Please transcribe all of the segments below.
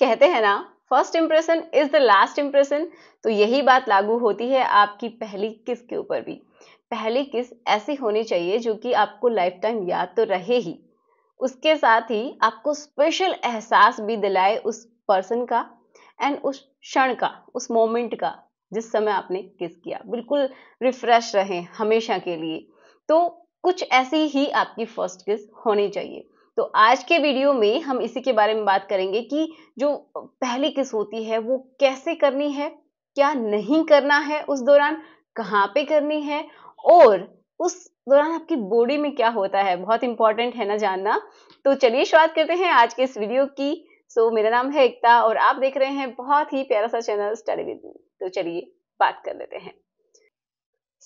कहते हैं ना first impression is the last impression तो यही बात लागू होती है आपकी पहली किस के ऊपर भी पहली किस ऐसी होनी चाहिए जो कि आपको लाइफ टाइम याद तो रहे ही उसके साथ ही आपको स्पेशल एहसास भी दिलाए उस पर्सन का एंड उस क्षण का उस मोमेंट का जिस समय आपने किस किया बिल्कुल रिफ्रेश रहे हमेशा के लिए तो कुछ ऐसी ही आपकी फर्स्ट किस होनी चाहिए तो आज के वीडियो में हम इसी के बारे में बात करेंगे कि जो पहली किस होती है वो कैसे करनी है क्या नहीं करना है उस दौरान कहाँ पे करनी है और उस दौरान आपकी बॉडी में क्या होता है बहुत इंपॉर्टेंट है ना जानना तो चलिए शुरुआत करते हैं आज के इस वीडियो की सो so, मेरा नाम है एकता और आप देख रहे हैं बहुत ही प्यारा सा चैनल स्टडी विद तो चलिए बात कर लेते हैं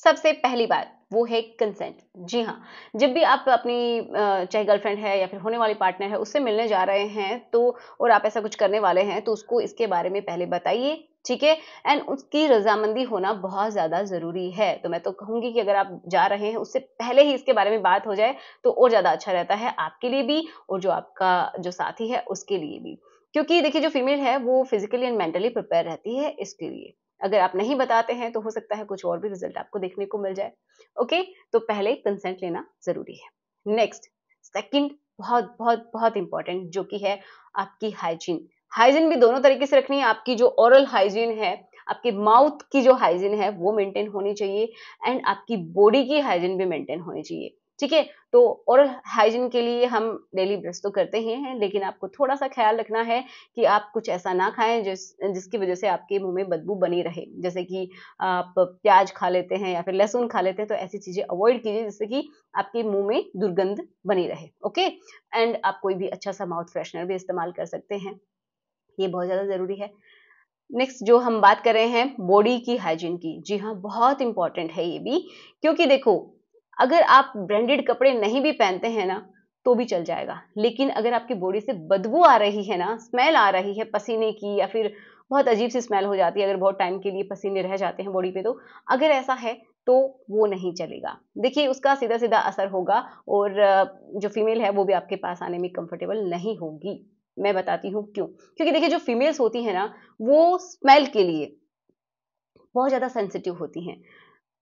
सबसे पहली बात वो है कंसेंट जी हाँ जब भी आप अपनी चाहे गर्लफ्रेंड है या फिर होने वाली पार्टनर है उससे मिलने जा रहे हैं तो और आप ऐसा कुछ करने वाले हैं तो उसको इसके बारे में पहले बताइए ठीक है एंड उसकी रजामंदी होना बहुत ज़्यादा ज़रूरी है तो मैं तो कहूंगी कि अगर आप जा रहे हैं उससे पहले ही इसके बारे में बात हो जाए तो और ज़्यादा अच्छा रहता है आपके लिए भी और जो आपका जो साथी है उसके लिए भी क्योंकि देखिए जो फीमेल है वो फिजिकली एंड मेंटली प्रिपेयर रहती है इसके लिए अगर आप नहीं बताते हैं तो हो सकता है कुछ और भी रिजल्ट आपको देखने को मिल जाए ओके तो पहले कंसेंट लेना जरूरी है नेक्स्ट सेकंड बहुत बहुत बहुत इंपॉर्टेंट जो कि है आपकी हाइजीन हाइजीन भी दोनों तरीके से रखनी है आपकी जो ओरल हाइजीन है आपके माउथ की जो हाइजीन है वो मेंटेन होनी चाहिए एंड आपकी बॉडी की हाइजीन भी मेंटेन होनी चाहिए ठीक है तो और हाइजीन के लिए हम डेली ब्रश तो करते ही हैं लेकिन आपको थोड़ा सा ख्याल रखना है कि आप कुछ ऐसा ना खाएं जिस जिसकी वजह से आपके मुंह में बदबू बनी रहे जैसे कि आप प्याज खा लेते हैं या फिर लहसुन खा लेते हैं तो ऐसी चीज़ें अवॉइड कीजिए जिससे कि आपके मुंह में दुर्गंध बनी रहे ओके एंड आप कोई भी अच्छा सा माउथ फ्रेशनर भी इस्तेमाल कर सकते हैं ये बहुत ज़्यादा ज़रूरी है नेक्स्ट जो हम बात कर रहे हैं बॉडी की हाइजीन की जी हाँ बहुत इंपॉर्टेंट है ये भी क्योंकि देखो अगर आप ब्रांडेड कपड़े नहीं भी पहनते हैं ना तो भी चल जाएगा लेकिन अगर आपकी बॉडी से बदबू आ रही है ना स्मेल आ रही है पसीने की या फिर बहुत अजीब सी स्मेल हो जाती है अगर बहुत टाइम के लिए पसीने रह जाते हैं बॉडी पे तो अगर ऐसा है तो वो नहीं चलेगा देखिए उसका सीधा सीधा असर होगा और जो फीमेल है वो भी आपके पास आने में कंफर्टेबल नहीं होगी मैं बताती हूँ क्यों क्योंकि देखिए जो फीमेल्स होती है ना वो स्मेल के लिए बहुत ज़्यादा सेंसिटिव होती हैं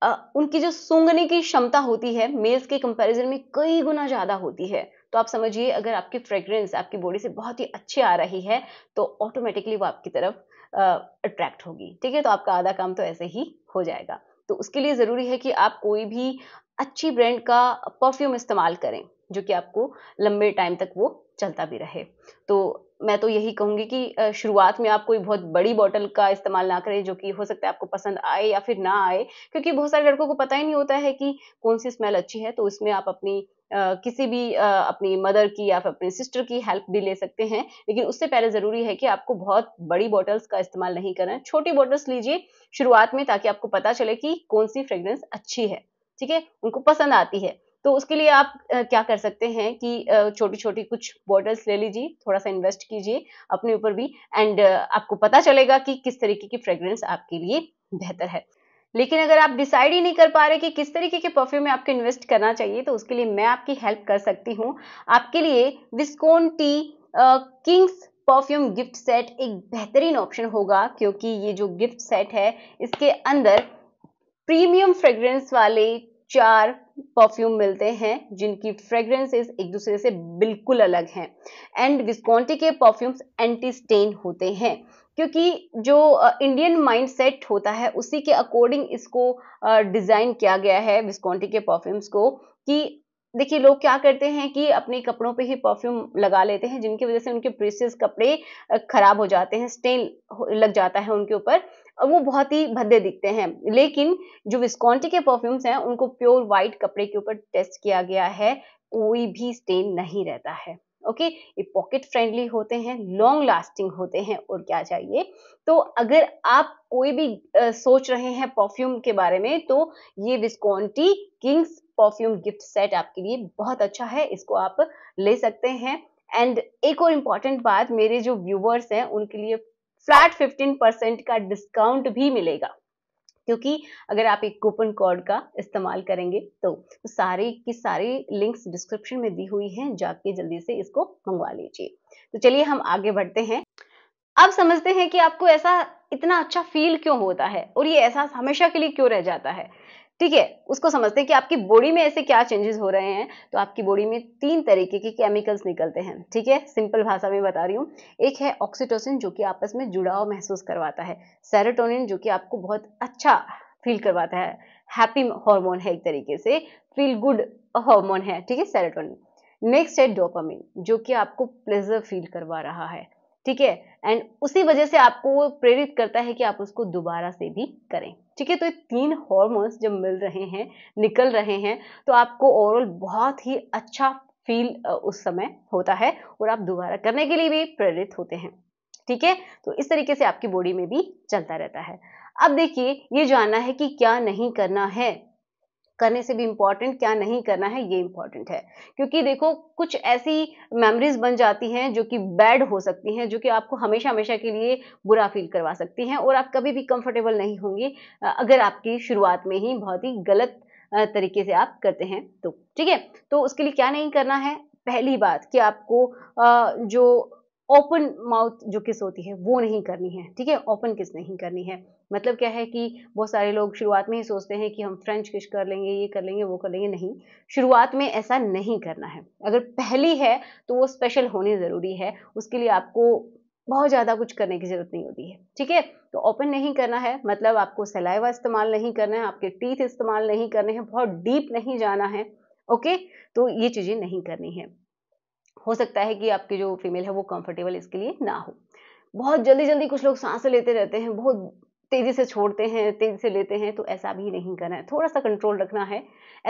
उनकी जो सूंघने की क्षमता होती है मेल्स के कंपैरिजन में कई गुना ज़्यादा होती है तो आप समझिए अगर आपकी फ्रेग्रेंस आपकी बॉडी से बहुत ही अच्छी आ रही है तो ऑटोमेटिकली वो आपकी तरफ अट्रैक्ट होगी ठीक है तो आपका आधा काम तो ऐसे ही हो जाएगा तो उसके लिए ज़रूरी है कि आप कोई भी अच्छी ब्रांड का परफ्यूम इस्तेमाल करें जो कि आपको लंबे टाइम तक वो चलता भी रहे तो मैं तो यही कहूंगी कि शुरुआत में आप कोई बहुत बड़ी बॉटल का इस्तेमाल ना करें जो कि हो सकता है आपको पसंद आए या फिर ना आए क्योंकि बहुत सारे लड़कों को पता ही नहीं होता है कि कौन सी स्मेल अच्छी है तो इसमें आप अपनी Uh, किसी भी अपनी मदर की या फिर अपने सिस्टर की हेल्प भी ले सकते हैं लेकिन उससे पहले ज़रूरी है कि आपको बहुत बड़ी बॉटल्स का इस्तेमाल नहीं करें छोटी बॉटल्स लीजिए शुरुआत में ताकि आपको पता चले कि कौन सी फ्रेग्रेंस अच्छी है ठीक है उनको पसंद आती है तो उसके लिए आप क्या कर सकते हैं कि छोटी छोटी कुछ बॉटल्स ले लीजिए थोड़ा सा इन्वेस्ट कीजिए अपने ऊपर भी एंड आपको पता चलेगा कि किस तरीके की फ्रेग्रेंस आपके लिए बेहतर है लेकिन अगर आप डिसाइड ही नहीं कर पा रहे कि किस तरीके के परफ्यूम में आपको इन्वेस्ट करना चाहिए तो उसके लिए मैं आपकी हेल्प कर सकती हूँ आपके लिए विस्कोन T kings perfume gift set एक बेहतरीन ऑप्शन होगा क्योंकि ये जो गिफ्ट सेट है इसके अंदर प्रीमियम फ्रेग्रेंस वाले चार परफ्यूम मिलते हैं जिनकी फ्रेग्रेंसेस एक दूसरे से बिल्कुल अलग हैं एंड विस्कॉन्टी के परफ्यूम्स एंटी स्टेन होते हैं क्योंकि जो इंडियन माइंड सेट होता है उसी के अकॉर्डिंग इसको डिज़ाइन किया गया है विस्कॉन्टी के परफ्यूम्स को कि देखिए लोग क्या करते हैं कि अपने कपड़ों पे ही परफ्यूम लगा लेते हैं जिनकी वजह से उनके प्रेसियस कपड़े खराब हो जाते हैं स्टेन लग जाता है उनके ऊपर और वो बहुत ही भद्दे दिखते हैं लेकिन जो विस्कॉन्टी के परफ्यूम्स हैं उनको प्योर वाइट कपड़े के ऊपर टेस्ट किया गया है कोई भी स्टेन नहीं रहता है ओके okay, ये पॉकेट फ्रेंडली होते हैं लॉन्ग लास्टिंग होते हैं और क्या चाहिए तो अगर आप कोई भी आ, सोच रहे हैं परफ्यूम के बारे में तो ये Visconti Kings perfume gift set आपके लिए बहुत अच्छा है इसको आप ले सकते हैं एंड एक और इम्पॉर्टेंट बात मेरे जो व्यूवर्स हैं उनके लिए फ्लैट फिफ्टीन परसेंट का डिस्काउंट भी मिलेगा क्योंकि अगर आप एक कूपन कोड का इस्तेमाल करेंगे तो सारे की सारी लिंक्स डिस्क्रिप्शन में दी हुई हैं जाके जल्दी से इसको मंगवा लीजिए तो चलिए हम आगे बढ़ते हैं अब समझते हैं कि आपको ऐसा इतना अच्छा फील क्यों होता है और ये एहसास हमेशा के लिए क्यों रह जाता है ठीक है उसको समझते हैं कि आपकी बॉडी में ऐसे क्या चेंजेस हो रहे हैं तो आपकी बॉडी में तीन तरीके के केमिकल्स निकलते हैं ठीक है सिंपल भाषा में बता रही हूँ एक है ऑक्सीटोसिन जो कि आपस में जुड़ाव महसूस करवाता है सेरोटोनिन जो कि आपको बहुत अच्छा फील करवाता है हैप्पी हार्मोन है एक तरीके से फील गुड हार्मोन है ठीक है सेरोटोनिन नेक्स्ट है डोपामिन जो कि आपको प्लेजर फील करवा रहा है ठीक है एंड उसी वजह से आपको प्रेरित करता है कि आप उसको दोबारा से भी करें ठीक है तो ये तीन हॉर्मोन्स जब मिल रहे हैं निकल रहे हैं तो आपको ओवरऑल बहुत ही अच्छा फील उस समय होता है और आप दोबारा करने के लिए भी प्रेरित होते हैं ठीक है तो इस तरीके से आपकी बॉडी में भी चलता रहता है अब देखिए ये जानना है कि क्या नहीं करना है करने से भी इम्पॉर्टेंट क्या नहीं करना है ये इम्पॉर्टेंट है क्योंकि देखो कुछ ऐसी मेमोरीज बन जाती हैं जो कि बैड हो सकती हैं जो कि आपको हमेशा हमेशा के लिए बुरा फील करवा सकती हैं और आप कभी भी कंफर्टेबल नहीं होंगे अगर आपकी शुरुआत में ही बहुत ही गलत तरीके से आप करते हैं तो ठीक है तो उसके लिए क्या नहीं करना है पहली बात कि आपको जो ओपन माउथ जो किस होती है वो नहीं करनी है ठीक है ओपन किस नहीं करनी है मतलब क्या है कि बहुत सारे लोग शुरुआत में ही सोचते हैं कि हम फ्रेंच किश कर लेंगे ये कर लेंगे वो कर लेंगे नहीं शुरुआत में ऐसा नहीं करना है अगर पहली है तो वो स्पेशल होनी ज़रूरी है उसके लिए आपको बहुत ज़्यादा कुछ करने की ज़रूरत नहीं होती है ठीक है तो ओपन नहीं करना है मतलब आपको सलाइवा इस्तेमाल नहीं करना है आपके टीथ इस्तेमाल नहीं करने हैं बहुत डीप नहीं जाना है ओके तो ये चीज़ें नहीं करनी है हो सकता है कि आपकी जो फीमेल है वो कंफर्टेबल इसके लिए ना हो बहुत जल्दी जल्दी कुछ लोग सांस लेते रहते हैं बहुत तेज़ी से छोड़ते हैं तेज़ी से लेते हैं तो ऐसा भी नहीं करना है थोड़ा सा कंट्रोल रखना है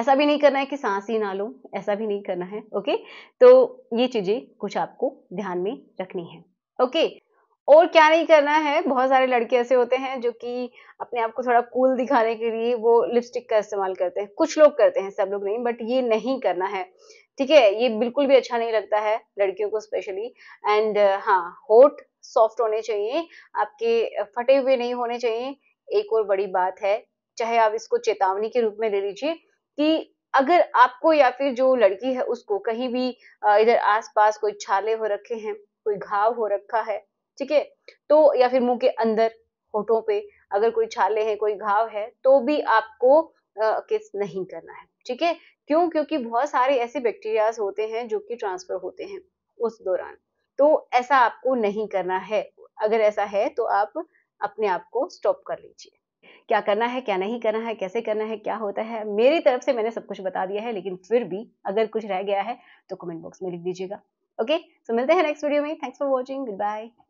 ऐसा भी नहीं करना है कि सांस ही ना लो ऐसा भी नहीं करना है ओके तो ये चीज़ें कुछ आपको ध्यान में रखनी है ओके और क्या नहीं करना है बहुत सारे लड़के ऐसे होते हैं जो कि अपने आप को थोड़ा कूल दिखाने के लिए वो लिपस्टिक का इस्तेमाल करते हैं कुछ लोग करते हैं सब लोग नहीं बट ये नहीं करना है ठीक है ये बिल्कुल भी अच्छा नहीं लगता है लड़कियों को स्पेशली एंड uh, हाँ होठ सॉफ्ट होने चाहिए आपके uh, फटे हुए नहीं होने चाहिए एक और बड़ी बात है चाहे आप इसको चेतावनी के रूप में ले लीजिए कि अगर आपको या फिर जो लड़की है उसको कहीं भी uh, इधर आसपास कोई छाले हो रखे हैं कोई घाव हो रखा है ठीक है तो या फिर मुंह के अंदर होठों पे अगर कोई छाले हैं कोई घाव है तो भी आपको किस नहीं करना है ठीक है क्यों क्योंकि बहुत सारे ऐसे बैक्टीरियाज होते हैं जो कि ट्रांसफर होते हैं उस दौरान तो ऐसा आपको नहीं करना है अगर ऐसा है तो आप अपने आप को स्टॉप कर लीजिए क्या करना है क्या नहीं करना है कैसे करना है क्या होता है मेरी तरफ से मैंने सब कुछ बता दिया है लेकिन फिर भी अगर कुछ रह गया है तो कमेंट बॉक्स में लिख दीजिएगा ओके सो तो मिलते हैं नेक्स्ट वीडियो में thanks for watching good bye